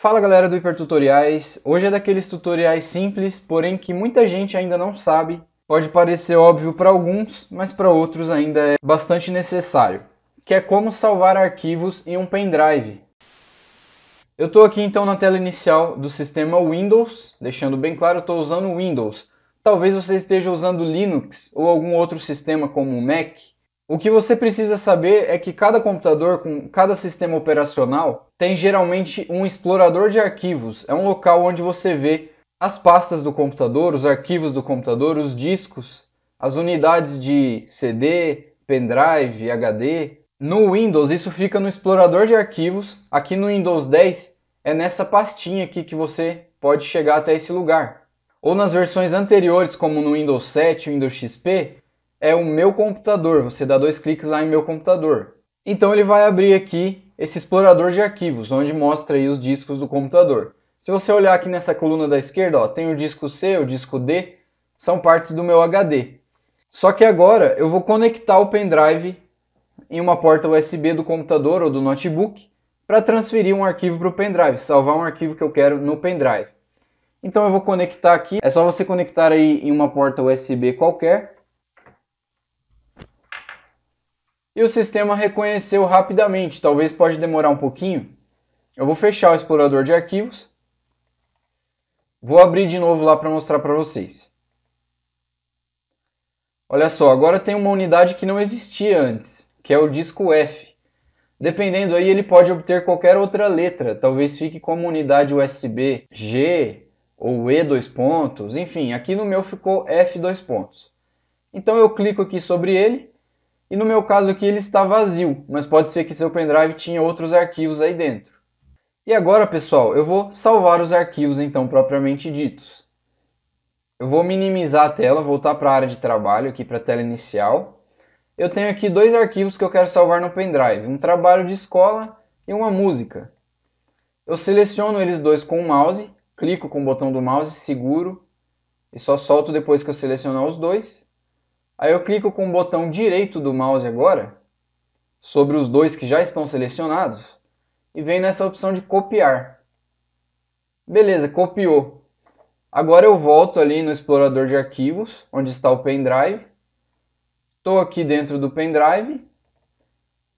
Fala galera do Hipertutoriais, hoje é daqueles tutoriais simples, porém que muita gente ainda não sabe. Pode parecer óbvio para alguns, mas para outros ainda é bastante necessário, que é como salvar arquivos em um pendrive. Eu estou aqui então na tela inicial do sistema Windows, deixando bem claro, estou usando Windows. Talvez você esteja usando Linux ou algum outro sistema como o Mac, o que você precisa saber é que cada computador com cada sistema operacional tem geralmente um explorador de arquivos. É um local onde você vê as pastas do computador, os arquivos do computador, os discos, as unidades de CD, pendrive, HD. No Windows, isso fica no explorador de arquivos. Aqui no Windows 10, é nessa pastinha aqui que você pode chegar até esse lugar. Ou nas versões anteriores, como no Windows 7 e Windows XP, é o meu computador. Você dá dois cliques lá em meu computador. Então ele vai abrir aqui esse explorador de arquivos, onde mostra aí os discos do computador. Se você olhar aqui nessa coluna da esquerda, ó, tem o disco C, o disco D, são partes do meu HD. Só que agora eu vou conectar o pendrive em uma porta USB do computador ou do notebook para transferir um arquivo para o pendrive, salvar um arquivo que eu quero no pendrive. Então eu vou conectar aqui, é só você conectar aí em uma porta USB qualquer e o sistema reconheceu rapidamente, talvez pode demorar um pouquinho. Eu vou fechar o explorador de arquivos. Vou abrir de novo lá para mostrar para vocês. Olha só, agora tem uma unidade que não existia antes, que é o disco F. Dependendo aí, ele pode obter qualquer outra letra, talvez fique como unidade USB G ou E dois pontos, enfim, aqui no meu ficou F dois pontos. Então eu clico aqui sobre ele e no meu caso aqui ele está vazio, mas pode ser que seu pendrive tinha outros arquivos aí dentro. E agora, pessoal, eu vou salvar os arquivos então propriamente ditos. Eu vou minimizar a tela, voltar para a área de trabalho aqui para a tela inicial. Eu tenho aqui dois arquivos que eu quero salvar no pendrive, um trabalho de escola e uma música. Eu seleciono eles dois com o mouse, clico com o botão do mouse, seguro e só solto depois que eu selecionar os dois. Aí eu clico com o botão direito do mouse agora, sobre os dois que já estão selecionados, e vem nessa opção de copiar. Beleza, copiou. Agora eu volto ali no explorador de arquivos, onde está o pendrive. Estou aqui dentro do pendrive.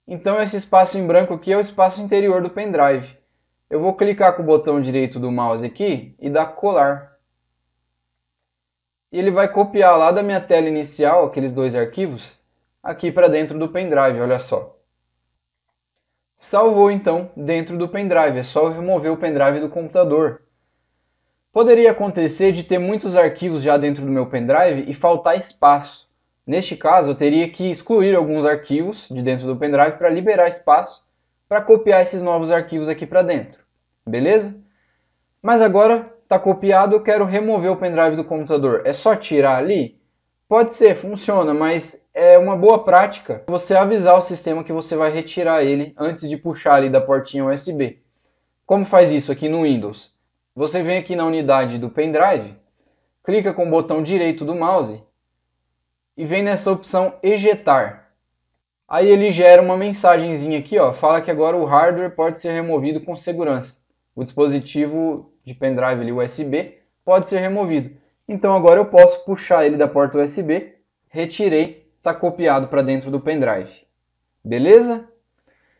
Então esse espaço em branco aqui é o espaço interior do pendrive. Eu vou clicar com o botão direito do mouse aqui e dar colar e ele vai copiar lá da minha tela inicial, aqueles dois arquivos, aqui para dentro do pendrive, olha só. Salvou então dentro do pendrive, é só eu remover o pendrive do computador. Poderia acontecer de ter muitos arquivos já dentro do meu pendrive e faltar espaço. Neste caso, eu teria que excluir alguns arquivos de dentro do pendrive para liberar espaço para copiar esses novos arquivos aqui para dentro. Beleza? Mas agora está copiado, eu quero remover o pendrive do computador. É só tirar ali? Pode ser, funciona, mas é uma boa prática você avisar o sistema que você vai retirar ele antes de puxar ali da portinha USB. Como faz isso aqui no Windows? Você vem aqui na unidade do pendrive, clica com o botão direito do mouse e vem nessa opção ejetar. Aí ele gera uma mensagenzinha aqui, ó, fala que agora o hardware pode ser removido com segurança. O dispositivo de pendrive ali, USB, pode ser removido. Então agora eu posso puxar ele da porta USB, retirei, está copiado para dentro do pendrive. Beleza?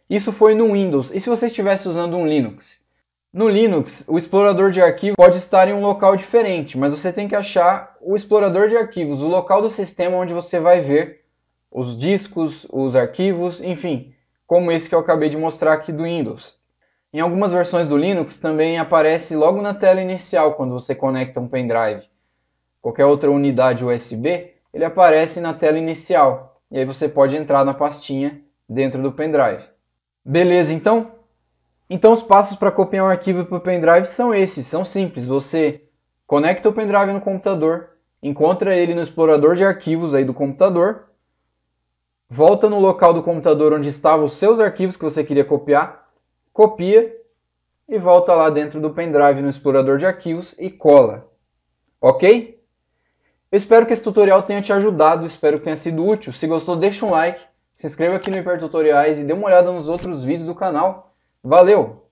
Isso foi no Windows. E se você estivesse usando um Linux? No Linux, o explorador de arquivos pode estar em um local diferente, mas você tem que achar o explorador de arquivos, o local do sistema onde você vai ver os discos, os arquivos, enfim, como esse que eu acabei de mostrar aqui do Windows. Em algumas versões do Linux também aparece logo na tela inicial quando você conecta um pendrive. Qualquer outra unidade USB, ele aparece na tela inicial. E aí você pode entrar na pastinha dentro do pendrive. Beleza, então? Então os passos para copiar um arquivo para o pendrive são esses, são simples. Você conecta o pendrive no computador, encontra ele no explorador de arquivos aí do computador, volta no local do computador onde estavam os seus arquivos que você queria copiar copia e volta lá dentro do pendrive no explorador de arquivos e cola. Ok? Eu espero que esse tutorial tenha te ajudado, espero que tenha sido útil. Se gostou, deixa um like, se inscreva aqui no Hipertutoriais Tutoriais e dê uma olhada nos outros vídeos do canal. Valeu!